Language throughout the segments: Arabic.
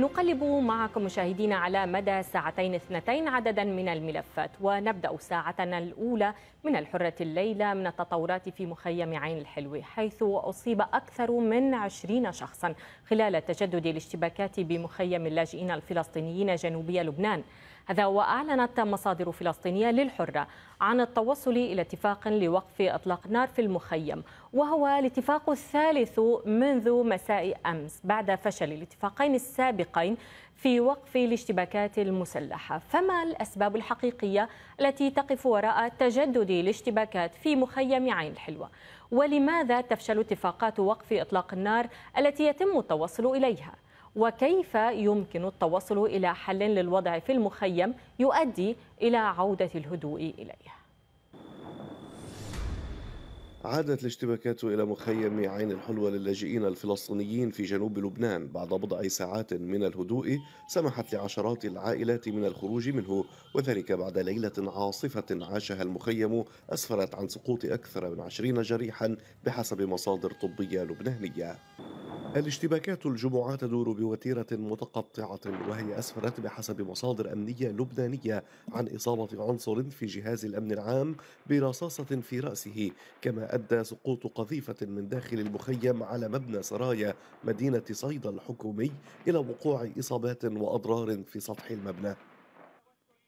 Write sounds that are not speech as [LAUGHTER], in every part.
نقلب معكم مشاهدينا على مدى ساعتين اثنتين عددا من الملفات ونبدأ ساعتنا الأولى من الحرة الليلة من التطورات في مخيم عين الحلوي حيث أصيب أكثر من 20 شخصا خلال تجدد الاشتباكات بمخيم اللاجئين الفلسطينيين جنوبي لبنان هذا وأعلنت مصادر فلسطينية للحرة عن التوصل إلى اتفاق لوقف إطلاق النار في المخيم وهو الاتفاق الثالث منذ مساء أمس بعد فشل الاتفاقين السابقين في وقف الاشتباكات المسلحة فما الأسباب الحقيقية التي تقف وراء تجدد الاشتباكات في مخيم عين الحلوة ولماذا تفشل اتفاقات وقف إطلاق النار التي يتم التوصل إليها؟ وكيف يمكن التوصل إلى حل للوضع في المخيم يؤدي إلى عودة الهدوء إليه عادت الاشتباكات إلى مخيم عين الحلوة للاجئين الفلسطينيين في جنوب لبنان بعد بضع ساعات من الهدوء سمحت لعشرات العائلات من الخروج منه وذلك بعد ليلة عاصفة عاشها المخيم أسفرت عن سقوط أكثر من عشرين جريحا بحسب مصادر طبية لبنانية الاشتباكات الجمعة تدور بوتيرة متقطعة وهي أسفرت بحسب مصادر أمنية لبنانية عن إصابة عنصر في جهاز الأمن العام برصاصة في رأسه كما أدى سقوط قذيفة من داخل المخيم على مبنى سرايا مدينة صيدا الحكومي إلى وقوع إصابات وأضرار في سطح المبنى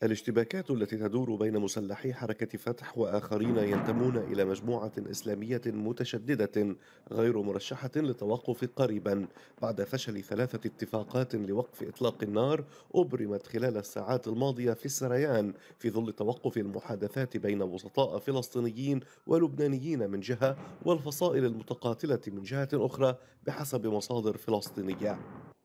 الاشتباكات التي تدور بين مسلحي حركة فتح وآخرين ينتمون إلى مجموعة إسلامية متشددة غير مرشحة للتوقف قريبا بعد فشل ثلاثة اتفاقات لوقف إطلاق النار أبرمت خلال الساعات الماضية في السريان في ظل توقف المحادثات بين وسطاء فلسطينيين ولبنانيين من جهة والفصائل المتقاتلة من جهة أخرى بحسب مصادر فلسطينية.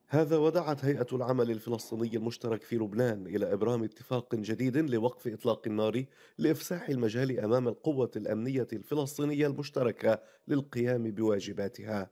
هذا ودعت هيئة العمل الفلسطيني المشترك في لبنان إلى إبرام اتفاق جديد لوقف إطلاق النار لإفساح المجال أمام القوة الأمنية الفلسطينية المشتركة للقيام بواجباتها.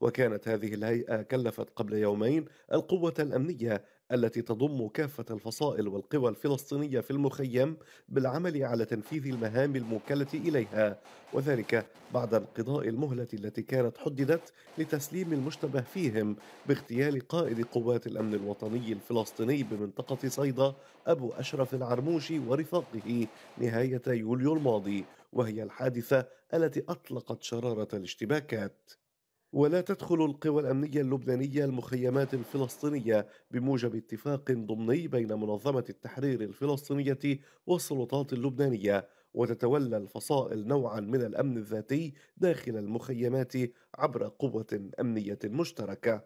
وكانت هذه الهيئة كلفت قبل يومين القوة الأمنية التي تضم كافة الفصائل والقوى الفلسطينية في المخيم بالعمل على تنفيذ المهام الموكلة إليها وذلك بعد انقضاء المهلة التي كانت حددت لتسليم المشتبه فيهم باغتيال قائد قوات الأمن الوطني الفلسطيني بمنطقة صيدا أبو أشرف العرموشي ورفاقه نهاية يوليو الماضي وهي الحادثة التي أطلقت شرارة الاشتباكات ولا تدخل القوى الأمنية اللبنانية المخيمات الفلسطينية بموجب اتفاق ضمني بين منظمة التحرير الفلسطينية والسلطات اللبنانية وتتولى الفصائل نوعا من الأمن الذاتي داخل المخيمات عبر قوة أمنية مشتركة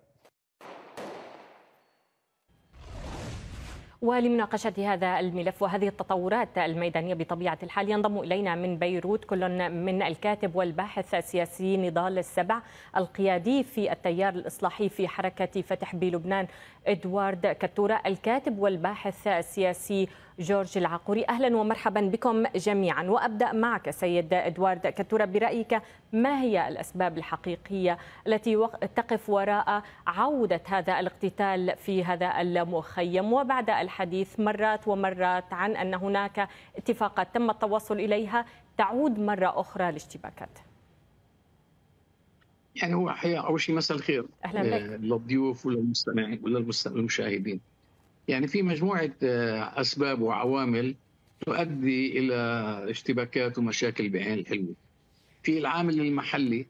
ولمناقشة هذا الملف وهذه التطورات الميدانية بطبيعة الحال ينضم إلينا من بيروت كل من الكاتب والباحث السياسي نضال السبع القيادي في التيار الإصلاحي في حركة فتح بلبنان إدوارد كتورة الكاتب والباحث السياسي جورج العقوري أهلا ومرحبا بكم جميعا وأبدأ معك سيد إدوارد كتورة برأيك ما هي الأسباب الحقيقية التي تقف وراء عودة هذا الاقتتال في هذا المخيم وبعد الحديث مرات ومرات عن أن هناك اتفاقات تم التوصل إليها تعود مرة أخرى الاشتباكات يعني هو حقيقه اول شيء مساء الخير أهلا بك آه، للضيوف وللمستمعين وللمشاهدين يعني في مجموعه آه، اسباب وعوامل تؤدي الى اشتباكات ومشاكل بعين الحلوه. في العامل المحلي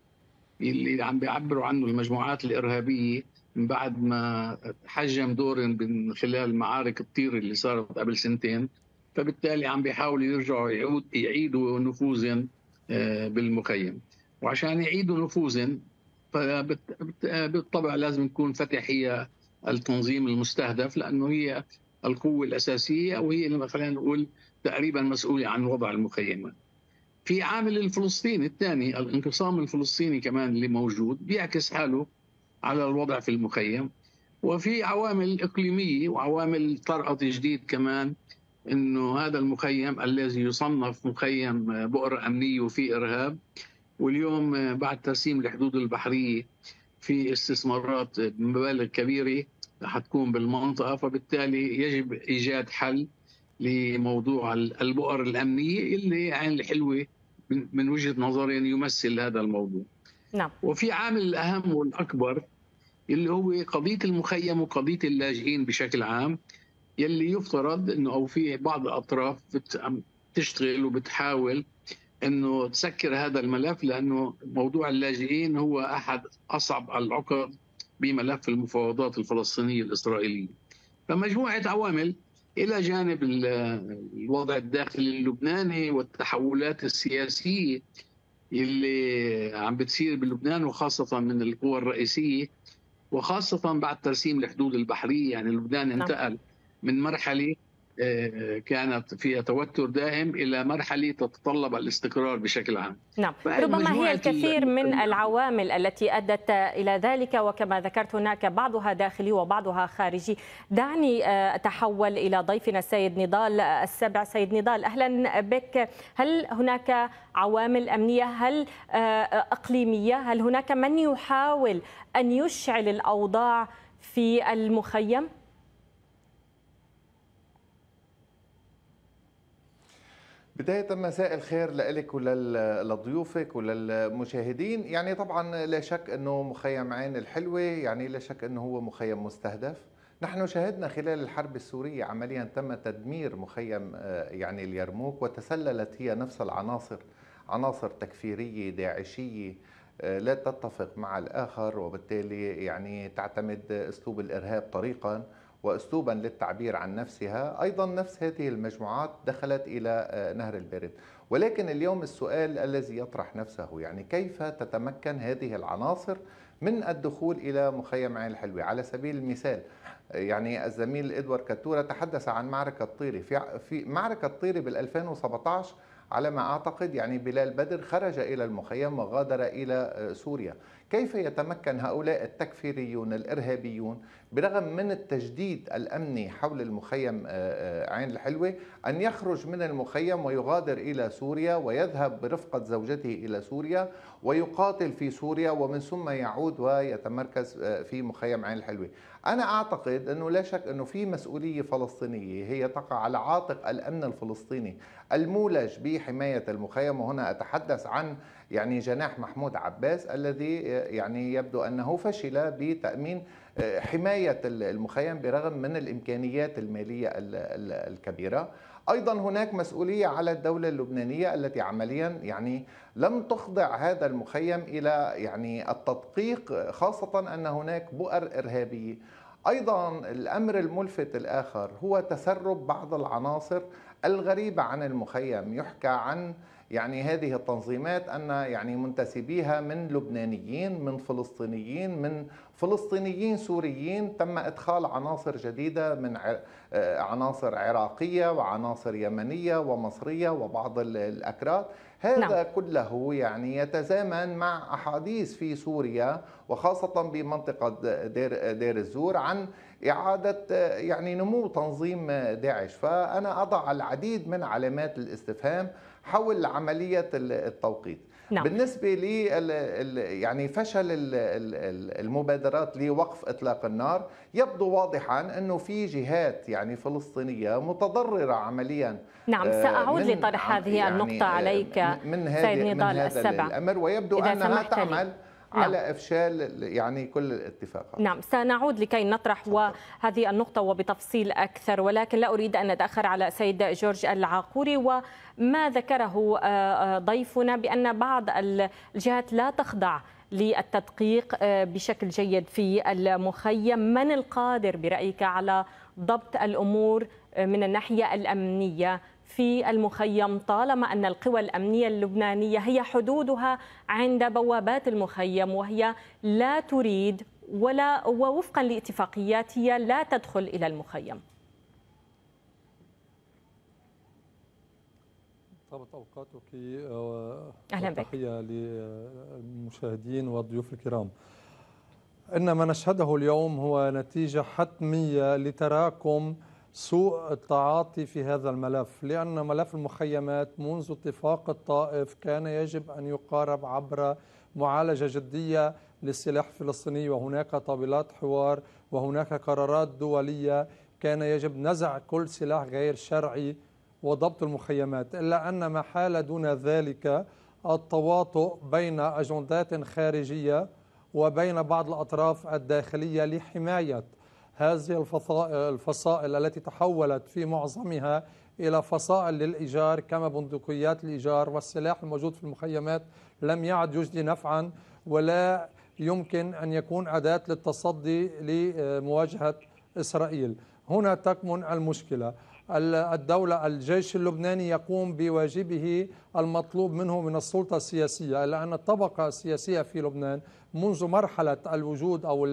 اللي عم بيعبروا عنه المجموعات الارهابيه من بعد ما حجم دورهم من خلال معارك الطير اللي صارت قبل سنتين فبالتالي عم بيحاولوا يرجعوا يعود يعيدوا نفوذهم آه، بالمخيم وعشان يعيدوا نفوذهم فبالطبع لازم فتح فتحيه التنظيم المستهدف لانه هي القوه الاساسيه او هي خلينا نقول تقريبا مسؤوله عن وضع المخيمات. في عامل الفلسطيني الثاني الانقسام الفلسطيني كمان اللي موجود بيعكس حاله على الوضع في المخيم وفي عوامل اقليميه وعوامل طرأت جديد كمان انه هذا المخيم الذي يصنف مخيم بؤره امنيه وفي ارهاب واليوم بعد ترسيم الحدود البحريه في استثمارات مبالغ كبيره حتكون بالمنطقه فبالتالي يجب ايجاد حل لموضوع البؤر الامنيه اللي عين الحلوه من وجهه نظري يعني يمثل هذا الموضوع. نعم. وفي عامل الاهم والاكبر اللي هو قضيه المخيم وقضيه اللاجئين بشكل عام يلي يفترض انه او في بعض الاطراف بتشتغل وبتحاول انه تسكر هذا الملف لانه موضوع اللاجئين هو احد اصعب العقد بملف المفاوضات الفلسطينيه الاسرائيليه. فمجموعه عوامل الى جانب الوضع الداخلي اللبناني والتحولات السياسيه اللي عم بتصير بلبنان وخاصه من القوى الرئيسيه وخاصه بعد ترسيم الحدود البحريه يعني لبنان نعم. انتقل من مرحله آه، كانت فيها توتر دائم الى مرحله تتطلب الاستقرار بشكل عام. نعم، ربما هي الكثير من العوامل التي ادت الى ذلك وكما ذكرت هناك بعضها داخلي وبعضها خارجي. دعني آه، اتحول الى ضيفنا السيد نضال السبع، سيد نضال اهلا بك، هل هناك عوامل امنيه؟ هل آه، اقليميه؟ هل هناك من يحاول ان يشعل الاوضاع في المخيم؟ بداية مساء الخير لك ولضيوفك وللمشاهدين يعني طبعا لا شك أنه مخيم عين الحلوة يعني لا شك أنه هو مخيم مستهدف نحن شاهدنا خلال الحرب السورية عمليا تم تدمير مخيم آه، يعني اليرموك وتسللت هي نفس العناصر عناصر تكفيرية داعشية آه، لا تتفق مع الآخر وبالتالي يعني تعتمد أسلوب الإرهاب طريقا وأسلوبا للتعبير عن نفسها أيضا نفس هذه المجموعات دخلت إلى آه، نهر البرد ولكن اليوم السؤال الذي يطرح نفسه يعني كيف تتمكن هذه العناصر من الدخول إلى مخيم عين الحلوة على سبيل المثال آه، يعني الزميل إدوار كتورة تحدث عن معركة طيري في معركة طيري بال 2017 على ما أعتقد يعني بلال بدر خرج إلى المخيم وغادر إلى آه، سوريا كيف يتمكن هؤلاء التكفيريون الإرهابيون برغم من التجديد الأمني حول المخيم آه، آه، عين الحلوة أن يخرج من المخيم ويغادر إلى سوريا ويذهب برفقة زوجته إلى سوريا ويقاتل في سوريا ومن ثم يعود ويتمركز في مخيم عين الحلوة أنا أعتقد أنه لا شك أنه في مسؤولية فلسطينية هي تقع على عاتق الأمن الفلسطيني المولج بحماية المخيم وهنا أتحدث عن يعني جناح محمود عباس الذي آه، يعني يبدو أنه فشل بتأمين آه، حماية المخيم برغم من الإمكانيات المالية الكبيرة ايضا هناك مسؤوليه على الدوله اللبنانيه التي عمليا يعني لم تخضع هذا المخيم الى يعني التدقيق خاصه ان هناك بؤر ارهابيه ايضا الامر الملفت الاخر هو تسرب بعض العناصر الغريبه عن المخيم يحكى عن يعني هذه التنظيمات أن يعني منتسبيها من لبنانيين من فلسطينيين من فلسطينيين سوريين تم إدخال عناصر جديدة من آه، عناصر عراقية وعناصر يمنية ومصرية وبعض الأكراد هذا نعم. كله يعني يتزامن مع أحاديث في سوريا وخاصة بمنطقة دير, دير الزور عن إعادة يعني نمو تنظيم داعش فأنا أضع العديد من علامات الاستفهام حول عملية التوقيت نعم. بالنسبة لي يعني فشل المبادرات لوقف إطلاق النار يبدو واضحا أنه في جهات يعني فلسطينية متضررة عمليا نعم آه، سأعود لطرح هذه يعني النقطة آه، عليك من سيد نضال السبع الأمر ويبدو أنها تعمل نعم. على افشال يعني كل الاتفاقات نعم سنعود لكي نطرح صحيح. هذه النقطه وبتفصيل اكثر ولكن لا اريد ان اتاخر على سيد جورج العاقوري وما ذكره آه، آه، ضيفنا بان بعض الجهات لا تخضع للتدقيق آه، بشكل جيد في المخيم من القادر برايك على ضبط الامور من الناحيه الامنيه في المخيم طالما أن القوى الأمنية اللبنانية هي حدودها عند بوابات المخيم وهي لا تريد ولا ووفقا لاتفاقيات هي لا تدخل إلى المخيم طابت اوقاتك آه، اهلا بك تحيه للمشاهدين والضيوف الكرام ان ما نشهده اليوم هو نتيجه حتميه لتراكم سوء التعاطي في هذا الملف لأن ملف المخيمات منذ اتفاق الطائف كان يجب أن يقارب عبر معالجة جدية للسلاح الفلسطيني وهناك طاولات حوار وهناك قرارات دولية كان يجب نزع كل سلاح غير شرعي وضبط المخيمات إلا أن ما حال دون ذلك التواطؤ بين أجندات خارجية وبين بعض الأطراف الداخلية لحماية هذه الفصائل التي تحولت في معظمها إلى فصائل للإيجار كما بندقيات الإيجار والسلاح الموجود في المخيمات لم يعد يجدي نفعا ولا يمكن أن يكون أداة للتصدي لمواجهة إسرائيل هنا تكمن المشكلة الدولة الجيش اللبناني يقوم بواجبه المطلوب منه من السلطة السياسية لأن الطبقة السياسية في لبنان منذ مرحلة الوجود أو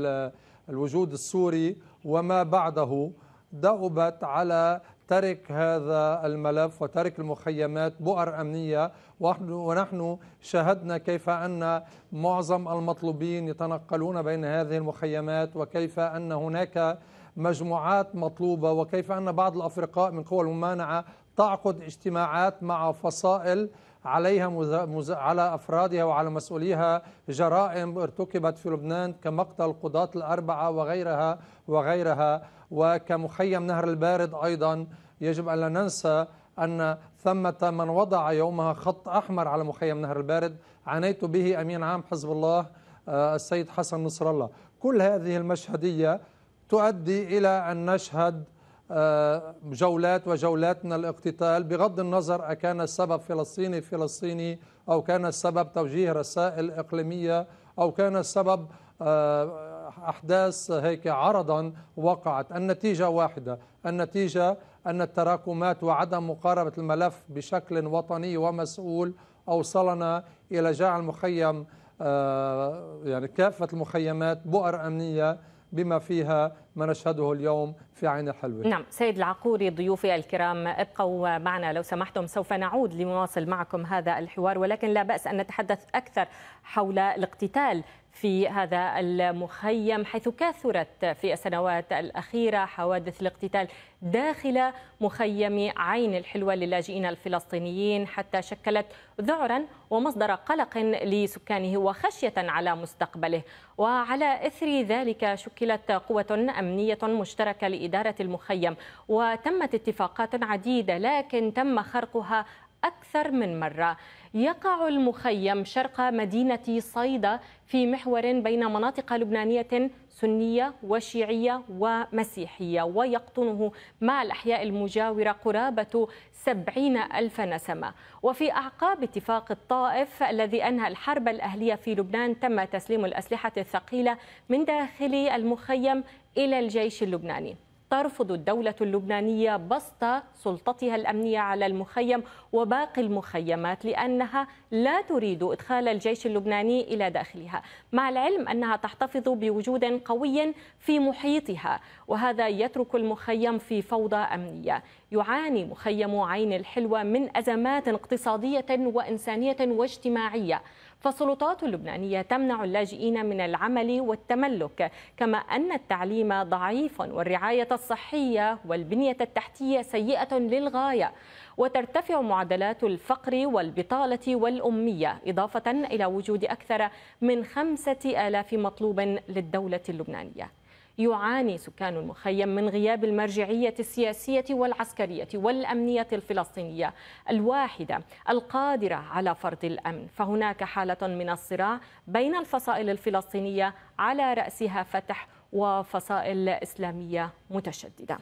الوجود السوري وما بعده دأبت على ترك هذا الملف وترك المخيمات بؤر أمنية ونحن شاهدنا كيف أن معظم المطلوبين يتنقلون بين هذه المخيمات وكيف أن هناك مجموعات مطلوبة وكيف أن بعض الأفرقاء من قوى الممانعة تعقد اجتماعات مع فصائل عليها مز... على أفرادها وعلى مسؤوليها جرائم ارتكبت في لبنان كمقتل القضاة الأربعة وغيرها وغيرها وكمخيم نهر البارد أيضا يجب أن لا ننسى أن ثمة من وضع يومها خط أحمر على مخيم نهر البارد عانيت به أمين عام حزب الله آه، السيد حسن نصر الله كل هذه المشهدية تؤدي إلى أن نشهد آه، جولات وجولات من الاقتتال بغض النظر أكان السبب فلسطيني فلسطيني أو كان السبب توجيه رسائل إقليمية أو كان السبب آه، أحداث هيك عرضا وقعت النتيجة واحدة النتيجة أن التراكمات وعدم مقاربة الملف بشكل وطني ومسؤول أوصلنا إلى جعل مخيم آه، يعني كافة المخيمات بؤر أمنية بما فيها ما نشهده اليوم في عين الحلوة نعم سيد العقوري ضيوفي الكرام ابقوا معنا لو سمحتم سوف نعود لنواصل معكم هذا الحوار ولكن لا بأس أن نتحدث أكثر حول الاقتتال في هذا المخيم حيث كثرت في السنوات الأخيرة حوادث الاقتتال داخل مخيم عين الحلوة للاجئين الفلسطينيين حتى شكلت ذعرا ومصدر قلق لسكانه وخشية على مستقبله وعلى إثر ذلك شكلت قوة أمنية أمنية مشتركة لإدارة المخيم وتمت اتفاقات عديدة لكن تم خرقها أكثر من مرة يقع المخيم شرق مدينة صيدا في محور بين مناطق لبنانية سنية وشيعية ومسيحية ويقطنه مع الأحياء المجاورة قرابة سبعين ألف نسمة وفي أعقاب اتفاق الطائف الذي أنهى الحرب الأهلية في لبنان تم تسليم الأسلحة الثقيلة من داخل المخيم إلى الجيش اللبناني ترفض الدولة اللبنانية بسط سلطتها الأمنية على المخيم وباقي المخيمات لأنها لا تريد إدخال الجيش اللبناني إلى داخلها مع العلم أنها تحتفظ بوجود قوي في محيطها وهذا يترك المخيم في فوضى أمنية يعاني مخيم عين الحلوة من أزمات اقتصادية وإنسانية واجتماعية فالسلطات اللبنانية تمنع اللاجئين من العمل والتملك كما أن التعليم ضعيف والرعاية الصحية والبنية التحتية سيئة للغاية وترتفع معدلات الفقر والبطالة والأمية إضافة إلى وجود أكثر من خمسة آلاف مطلوب للدولة اللبنانية يعاني سكان المخيم من غياب المرجعية السياسية والعسكرية والأمنية الفلسطينية الواحدة القادرة على فرض الأمن فهناك حالة من الصراع بين الفصائل الفلسطينية على رأسها فتح وفصائل إسلامية متشددة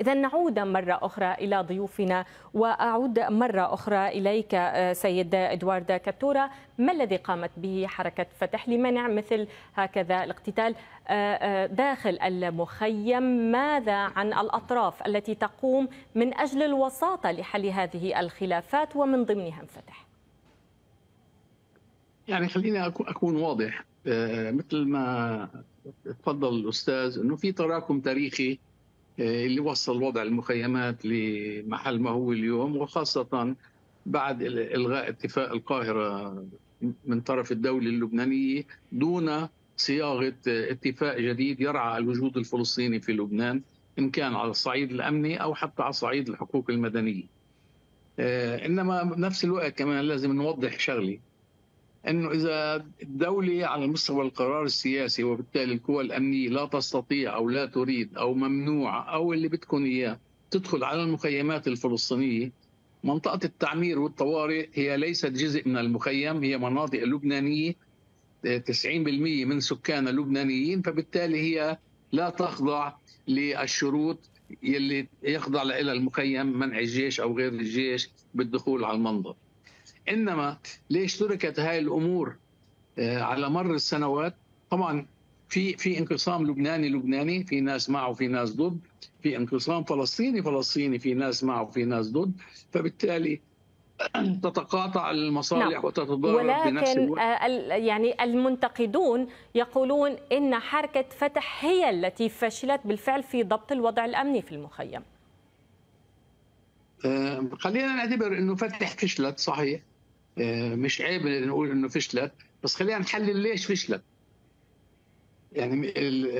إذا نعود مرة أخرى إلى ضيوفنا وأعود مرة أخرى إليك آه، سيد إدوارد كاتورا ما الذي قامت به حركة فتح لمنع مثل هكذا الاقتتال آه، آه، داخل المخيم ماذا عن الأطراف التي تقوم من أجل الوساطة لحل هذه الخلافات ومن ضمنها فتح يعني خليني أكون واضح مثل ما تفضل الأستاذ أنه في تراكم تاريخي اللي آه، وصل وضع المخيمات لمحل ما هو اليوم وخاصة بعد إلغاء اتفاق القاهرة من طرف الدولة اللبنانية دون صياغة اتفاق جديد يرعى الوجود الفلسطيني في لبنان إن كان على الصعيد الأمني أو حتى على صعيد الحقوق المدنية آه، إنما بنفس الوقت كمان لازم نوضح شغلة انه اذا الدوله على مستوى القرار السياسي وبالتالي القوى الامنيه لا تستطيع او لا تريد او ممنوع او اللي بدكم اياه تدخل على المخيمات الفلسطينيه منطقه التعمير والطوارئ هي ليست جزء من المخيم هي مناطق لبنانيه 90% آه، من سكانها لبنانيين فبالتالي هي لا تخضع للشروط يلي يخضع لها المخيم منع الجيش او غير الجيش بالدخول على المنظر انما ليش تركت هاي الامور آه، على مر السنوات طبعا في في انقسام لبناني لبناني في ناس معه وفي ناس ضد في انقسام فلسطيني فلسطيني في ناس معه وفي ناس ضد فبالتالي [CLEARS THROAT] تتقاطع المصالح نعم. وتتضارب ولكن بنفس الوقت. يعني المنتقدون يقولون ان حركه فتح هي التي فشلت بالفعل في ضبط الوضع الامني في المخيم. آه، خلينا نعتبر انه فتح فشلت صحيح آه، مش عيب نقول انه فشلت بس خلينا نحلل ليش فشلت يعني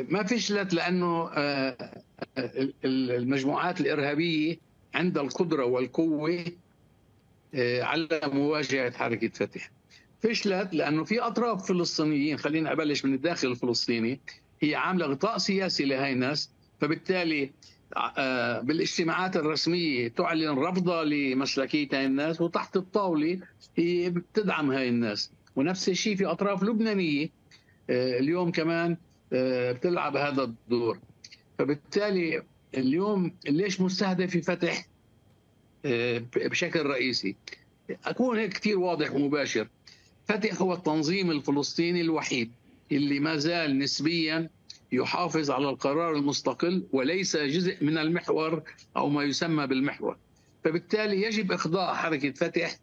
ما فشلت لانه آه، المجموعات الارهابيه عندها القدره والقوه آه، على مواجهه حركه فتح فشلت لانه في اطراف فلسطينيين خلينا ابلش من الداخل الفلسطيني هي عامله غطاء سياسي لهي الناس فبالتالي آه، بالاجتماعات الرسمية تعلن رفضها لمسلكية هاي الناس وتحت الطاولة هي بتدعم هاي الناس ونفس الشيء في أطراف لبنانية آه، اليوم كمان آه، بتلعب هذا الدور فبالتالي اليوم ليش مستهدف فتح بشكل رئيسي أكون هيك كثير واضح ومباشر فتح هو التنظيم الفلسطيني الوحيد اللي ما زال نسبياً يحافظ على القرار المستقل وليس جزء من المحور او ما يسمى بالمحور فبالتالي يجب اخضاع حركه فتح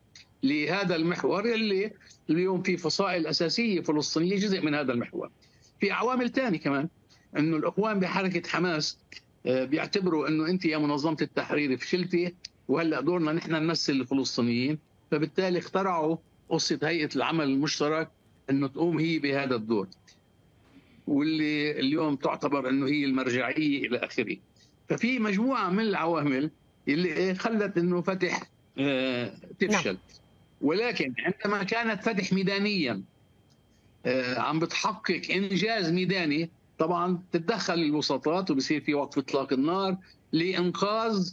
لهذا المحور اللي اليوم في فصائل اساسيه فلسطينيه جزء من هذا المحور في عوامل ثانيه كمان انه الاخوان بحركه حماس آه، بيعتبروا انه انت يا منظمه التحرير فشلتي وهلا دورنا نحن نمثل الفلسطينيين فبالتالي اخترعوا قصه هيئه العمل المشترك انه تقوم هي بهذا الدور واللي اليوم تعتبر انه هي المرجعيه الى اخره ففي مجموعه من العوامل اللي إيه، خلت انه فتح آه، تفشل نعم. ولكن عندما كانت فتح ميدانيا آه، عم بتحقق انجاز ميداني طبعا تتدخل الوساطات وبصير في وقف اطلاق النار لانقاذ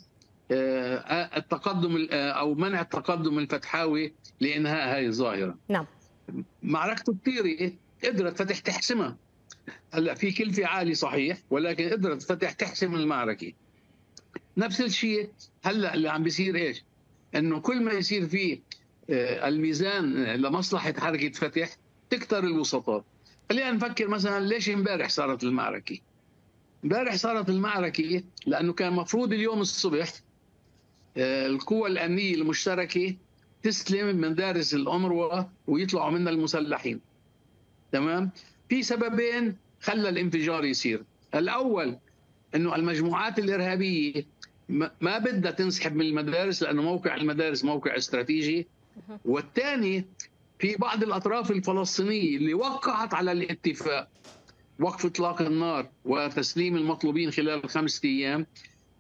آه، التقدم او منع التقدم الفتحاوي لانهاء هذه الظاهره. نعم. معركه الطيري قدرت فتح تحسمها هلا في كلفه عاليه صحيح ولكن قدرت فتح تحسم المعركه نفس الشيء هلا اللي عم بيصير ايش؟ انه كل ما يصير في آه، الميزان آه، لمصلحه حركه فتح تكثر الوسطاء خلينا نفكر مثلا ليش امبارح صارت المعركه؟ امبارح صارت المعركه لانه كان مفروض اليوم الصبح آه، القوى الامنيه المشتركه تستلم من دارس الامر ويطلعوا منها المسلحين تمام في سببين خلى الانفجار يصير الاول انه المجموعات الارهابيه ما بدها تنسحب من المدارس لانه موقع المدارس موقع استراتيجي والثاني في بعض الاطراف الفلسطينيه اللي وقعت على الاتفاق وقف اطلاق النار وتسليم المطلوبين خلال خمسة ايام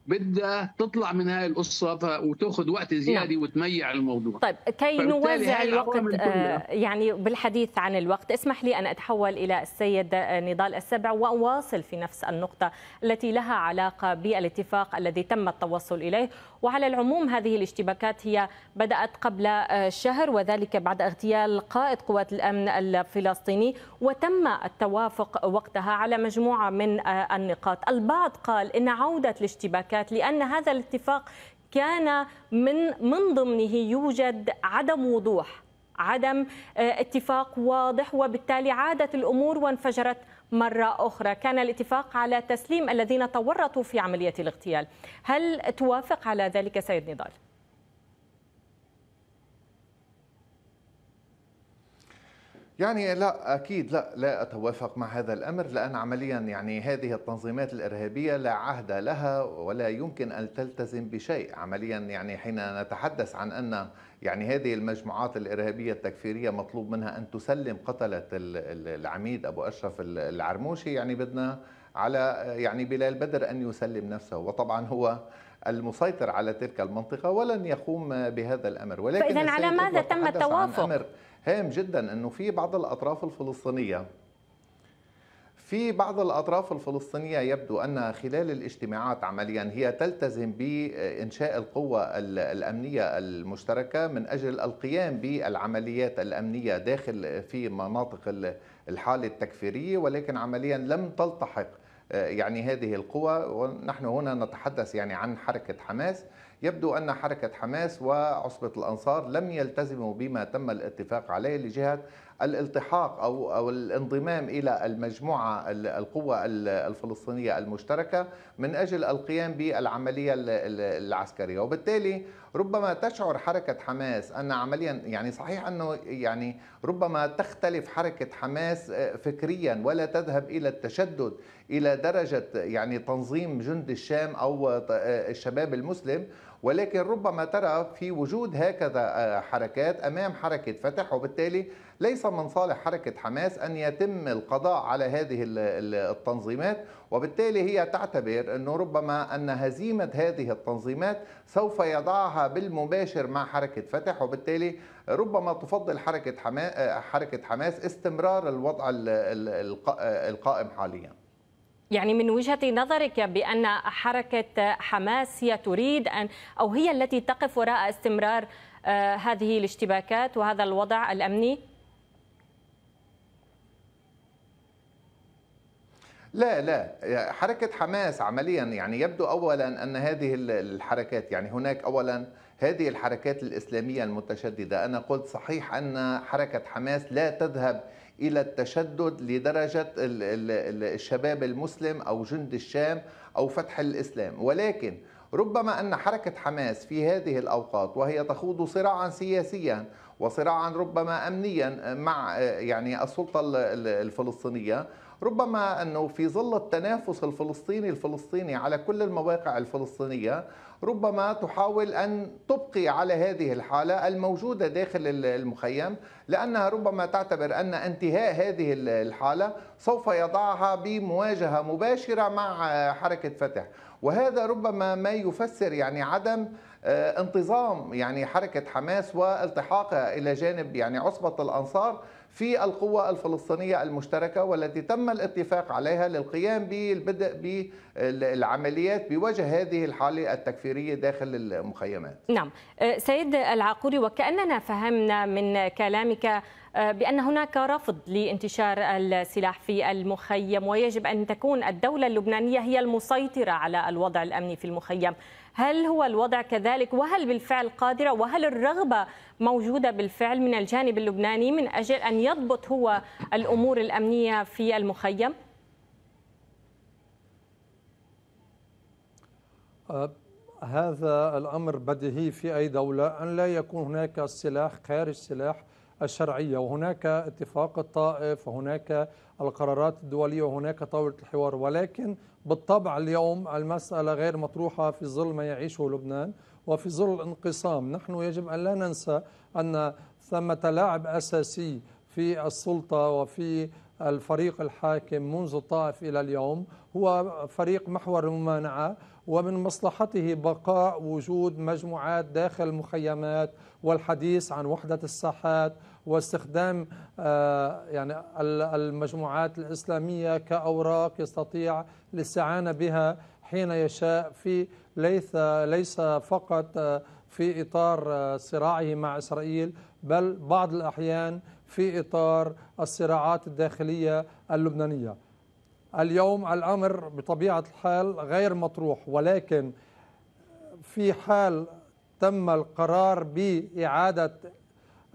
بدها تطلع من هاي القصة وتاخذ وقت نعم. زيادة نعم. وتميع الموضوع طيب كي نوزع الوقت آه، يعني بالحديث عن الوقت اسمح لي أن أتحول إلى السيد آه، نضال السبع وأواصل في نفس النقطة التي لها علاقة بالاتفاق الذي تم التوصل إليه وعلى العموم هذه الاشتباكات هي بدأت قبل آه، شهر وذلك بعد اغتيال قائد قوات الأمن الفلسطيني وتم التوافق وقتها على مجموعة من النقاط البعض قال إن عودة الاشتباكات الشركات لأن هذا الاتفاق كان من من ضمنه يوجد عدم وضوح عدم آه، اتفاق واضح وبالتالي عادت الامور وانفجرت مرة أخرى كان الاتفاق على تسليم الذين تورطوا في عملية الاغتيال هل توافق على ذلك سيد نضال؟ يعني لا اكيد لا لا اتوافق مع هذا الامر لان عمليا يعني هذه التنظيمات الارهابيه لا عهد لها ولا يمكن ان تلتزم بشيء عمليا يعني حين نتحدث عن ان يعني هذه المجموعات الارهابيه التكفيريه مطلوب منها ان تسلم قتله العميد ابو اشرف العرموشي يعني بدنا على يعني بلال بدر ان يسلم نفسه وطبعا هو المسيطر على تلك المنطقه ولن يقوم بهذا الامر ولكن فاذا على ماذا تم التوافق؟ هام جدا انه في بعض الاطراف الفلسطينيه في بعض الأطراف الفلسطينية يبدو أن خلال الاجتماعات عمليا هي تلتزم بإنشاء القوة الأمنية المشتركة من أجل القيام بالعمليات الأمنية داخل في مناطق الحالة التكفيرية ولكن عمليا لم تلتحق آه، يعني هذه القوى ونحن هنا نتحدث يعني عن حركة حماس يبدو أن حركة حماس وعصبة الأنصار لم يلتزموا بما تم الاتفاق عليه لجهة الالتحاق او او الانضمام الى المجموعه القوه الفلسطينيه المشتركه من اجل القيام بالعمليه العسكريه وبالتالي ربما تشعر حركه حماس ان عمليا يعني صحيح انه يعني ربما تختلف حركه حماس آه، فكريا ولا تذهب الى التشدد الى درجه يعني تنظيم جند الشام او آه، الشباب المسلم ولكن ربما ترى في وجود هكذا آه، حركات أمام حركة فتح وبالتالي ليس من صالح حركة حماس أن يتم القضاء على هذه التنظيمات وبالتالي هي تعتبر أنه ربما أن هزيمة هذه التنظيمات سوف يضعها بالمباشر مع حركة فتح وبالتالي ربما تفضل حركة حماس, آه، حركة حماس استمرار الوضع آه، القائم حالياً يعني من وجهة نظرك بأن حركة حماس هي تريد أن أو هي التي تقف وراء استمرار آه، هذه الاشتباكات وهذا الوضع الأمني؟ لا لا حركة حماس عمليا يعني يبدو أولا أن هذه الحركات يعني هناك أولا هذه الحركات الإسلامية المتشددة أنا قلت صحيح أن حركة حماس لا تذهب الى التشدد لدرجه الشباب المسلم او جند الشام او فتح الاسلام ولكن ربما ان حركه حماس في هذه الاوقات وهي تخوض صراعا سياسيا وصراعا ربما امنيا مع يعني السلطه الفلسطينيه ربما أنه في ظل التنافس الفلسطيني الفلسطيني على كل المواقع الفلسطينية ربما تحاول أن تبقي على هذه الحالة الموجودة داخل المخيم لأنها ربما تعتبر أن انتهاء هذه الحالة سوف يضعها بمواجهة مباشرة مع حركة فتح وهذا ربما ما يفسر يعني عدم آه، انتظام يعني حركة حماس والتحاقها إلى جانب يعني عصبة الأنصار في القوى الفلسطينية المشتركة والتي تم الاتفاق عليها للقيام بالبدء بالعمليات بوجه هذه الحالة التكفيرية داخل المخيمات نعم أه، سيد العاقوري وكأننا فهمنا من كلامك أه، بأن هناك رفض لانتشار السلاح في المخيم ويجب أن تكون الدولة اللبنانية هي المسيطرة على الوضع الأمني في المخيم هل هو الوضع كذلك وهل بالفعل قادرة وهل الرغبة موجودة بالفعل من الجانب اللبناني من أجل أن يضبط هو الأمور الأمنية في المخيم؟ أه، هذا الأمر بديهي في أي دولة أن لا يكون هناك سلاح خارج سلاح الشرعية وهناك اتفاق الطائف وهناك القرارات الدولية وهناك طاولة الحوار ولكن بالطبع اليوم المسألة غير مطروحة في ظل ما يعيشه لبنان وفي ظل الانقسام نحن يجب أن لا ننسى أن ثمة لاعب أساسي في السلطة وفي الفريق الحاكم منذ الطائف إلى اليوم هو فريق محور الممانعة ومن مصلحته بقاء وجود مجموعات داخل المخيمات والحديث عن وحدة الساحات واستخدام آه، يعني المجموعات الإسلامية كأوراق يستطيع الاستعانة بها حين يشاء في ليس ليس فقط آه، في إطار آه، صراعه مع إسرائيل بل بعض الأحيان في إطار الصراعات الداخلية اللبنانية اليوم الأمر بطبيعة الحال غير مطروح ولكن في حال تم القرار بإعادة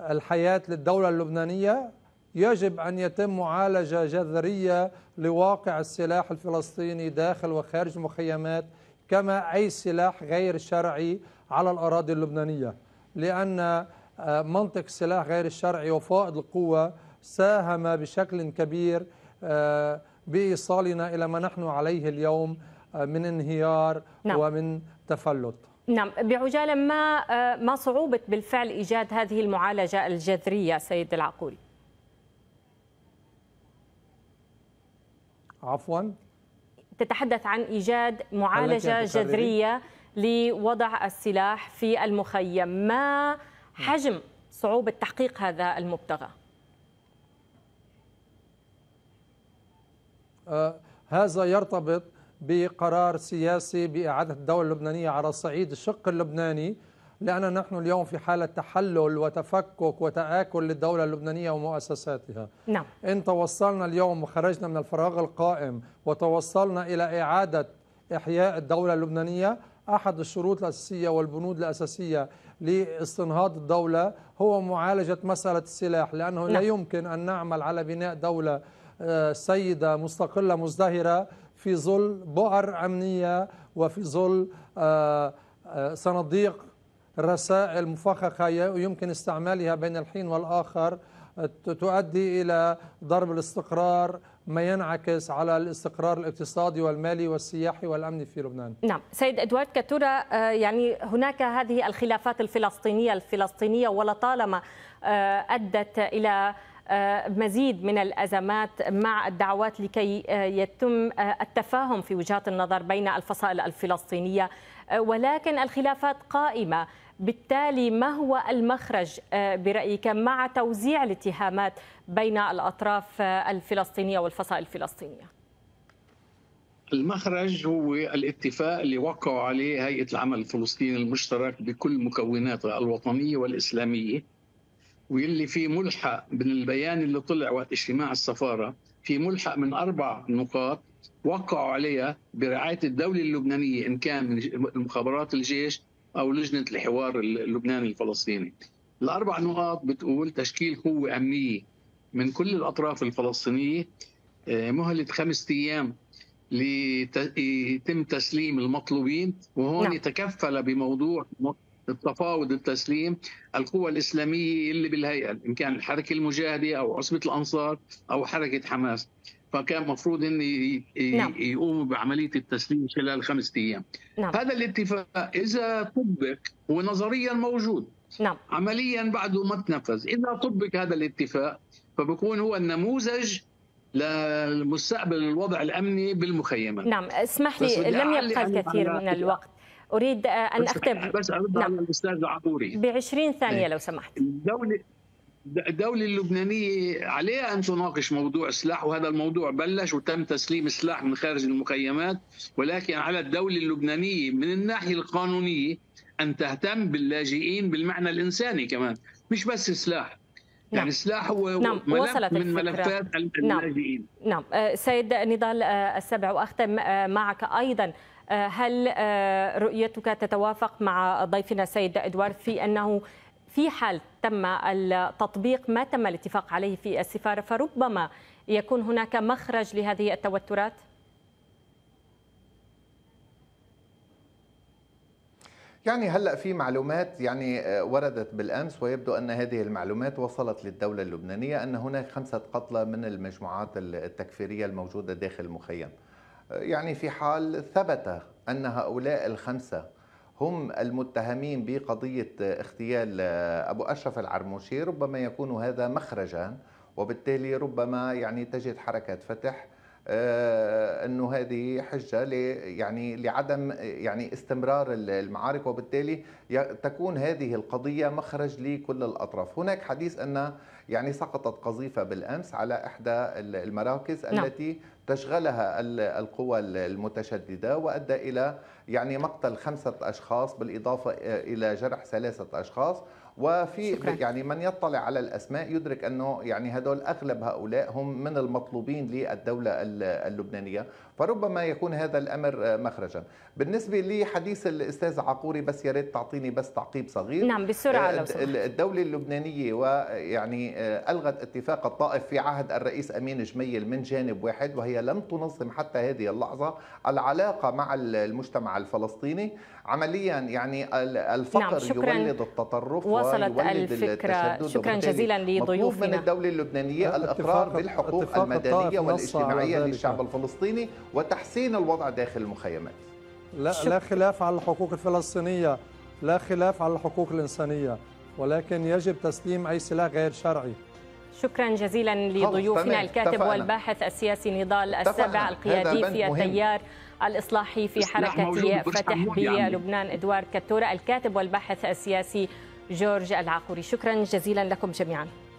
الحياة للدولة اللبنانية يجب أن يتم معالجة جذرية لواقع السلاح الفلسطيني داخل وخارج المخيمات كما أي سلاح غير شرعي على الأراضي اللبنانية لأن آه، منطق السلاح غير الشرعي وفائض القوة ساهم بشكل كبير آه، بإيصالنا إلى ما نحن عليه اليوم آه، من انهيار نعم. ومن تفلت نعم بعجالة ما آه، ما صعوبة بالفعل إيجاد هذه المعالجة الجذرية سيد العقول عفوا تتحدث عن إيجاد معالجة جذرية لوضع السلاح في المخيم ما حجم صعوبة تحقيق هذا المبتغى آه هذا يرتبط بقرار سياسي بإعادة الدولة اللبنانية على صعيد الشق اللبناني لأن نحن اليوم في حالة تحلل وتفكك وتآكل للدولة اللبنانية ومؤسساتها نعم. إن توصلنا اليوم وخرجنا من الفراغ القائم وتوصلنا إلى إعادة إحياء الدولة اللبنانية أحد الشروط الأساسية والبنود الأساسية لاستنهاض الدولة هو معالجة مسألة السلاح لأنه نعم. لا يمكن أن نعمل على بناء دولة آه، سيدة مستقلة مزدهرة في ظل بؤر أمنية وفي ظل آه، آه، صناديق رسائل مفخخة يمكن استعمالها بين الحين والآخر آه، تؤدي إلى ضرب الاستقرار ما ينعكس على الاستقرار الاقتصادي والمالي والسياحي والامني في لبنان. نعم، سيد ادوارد كاتورا يعني هناك هذه الخلافات الفلسطينيه الفلسطينيه ولطالما ادت الى آه، مزيد من الأزمات مع الدعوات لكي آه، يتم آه، التفاهم في وجهات النظر بين الفصائل الفلسطينية ولكن الخلافات قائمة بالتالي ما هو المخرج برأيك مع توزيع الاتهامات بين الأطراف الفلسطينية والفصائل الفلسطينية؟ المخرج هو الاتفاق اللي وقعوا عليه هيئه العمل الفلسطيني المشترك بكل مكوناتها الوطنيه والاسلاميه واللي في ملحق من البيان اللي طلع وقت اجتماع السفاره في ملحق من اربع نقاط وقعوا عليها برعايه الدوله اللبنانيه ان كان من مخابرات الجيش او لجنه الحوار اللبناني الفلسطيني. الاربع نقاط بتقول تشكيل قوه امنيه من كل الاطراف الفلسطينيه آه، مهله خمسة ايام ليتم تسليم المطلوبين وهون نعم. تكفل بموضوع التفاوض التسليم القوى الإسلامية اللي بالهيئة إن كان الحركة المجاهدة أو عصبة الأنصار أو حركة حماس فكان مفروض أن نعم. يقوموا بعملية التسليم خلال خمسة أيام نعم. هذا الاتفاق إذا طبق هو نظريا موجود نعم. عمليا بعده ما تنفذ إذا طبق هذا الاتفاق فبكون هو النموذج للمستقبل الوضع الأمني بالمخيمات نعم اسمح لي لم يبقى الكثير من الوقت اريد ان اختم بس ارد نعم. على الاستاذ عبوري ب 20 ثانيه طيب. لو سمحت الدوله الدولة اللبنانية عليها أن تناقش موضوع السلاح وهذا الموضوع بلش وتم تسليم السلاح من خارج المخيمات ولكن على الدولة اللبنانية من الناحية القانونية أن تهتم باللاجئين بالمعنى الإنساني كمان مش بس السلاح يعني نعم. يعني السلاح هو نعم. ملف وصلت من الفكرة. ملفات نعم. اللاجئين نعم. نعم سيد نضال أه، السبع واختم أه، معك ايضا آه، هل آه، رؤيتك تتوافق مع ضيفنا السيد ادوارد في انه في حال تم التطبيق ما تم الاتفاق عليه في السفاره فربما يكون هناك مخرج لهذه التوترات؟ يعني هلا في معلومات يعني آه، وردت بالامس ويبدو ان هذه المعلومات وصلت للدوله اللبنانيه ان هناك خمسه قتلى من المجموعات التكفيريه الموجوده داخل المخيم. يعني في حال ثبت أن هؤلاء الخمسة هم المتهمين بقضية اغتيال أبو أشرف العرموشي ربما يكون هذا مخرجا وبالتالي ربما يعني تجد حركة فتح آه، انه هذه حجه يعني لعدم يعني استمرار المعارك وبالتالي تكون هذه القضيه مخرج لكل الاطراف، هناك حديث ان يعني سقطت قذيفه بالامس على احدى المراكز نعم. التي تشغلها القوى المتشددة وأدى إلى يعني مقتل خمسة أشخاص بالإضافة إلى جرح ثلاثة أشخاص وفي شكرا. يعني من يطلع على الاسماء يدرك انه يعني هدول اغلب هؤلاء هم من المطلوبين للدوله اللبنانيه فربما يكون هذا الامر مخرجا بالنسبه لحديث الاستاذ عقوري بس يا ريت تعطيني بس تعقيب صغير نعم بسرعه لو آه، سمحت الدوله اللبنانيه ويعني آه، الغت اتفاق الطائف في عهد الرئيس امين جميل من جانب واحد وهي لم تنظم حتى هذه اللحظه العلاقه مع المجتمع الفلسطيني عمليا يعني نعم، الفقر نعم يولد التطرف وصلت ويولد الفكرة التشدد شكرا جزيلا لضيوفنا من الدولة اللبنانية الإقرار بالحقوق المدنية والاجتماعية للشعب الفلسطيني وتحسين الوضع داخل المخيمات لا, لا خلاف على الحقوق الفلسطينية لا خلاف على الحقوق الإنسانية ولكن يجب تسليم أي سلاح غير شرعي شكرا جزيلا لضيوفنا الكاتب والباحث السياسي نضال السابع القيادي في التيار الإصلاحي في حركة فتح بلبنان يعني. إدوارد كتورة الكاتب والباحث السياسي جورج العاقوري شكرا جزيلا لكم جميعا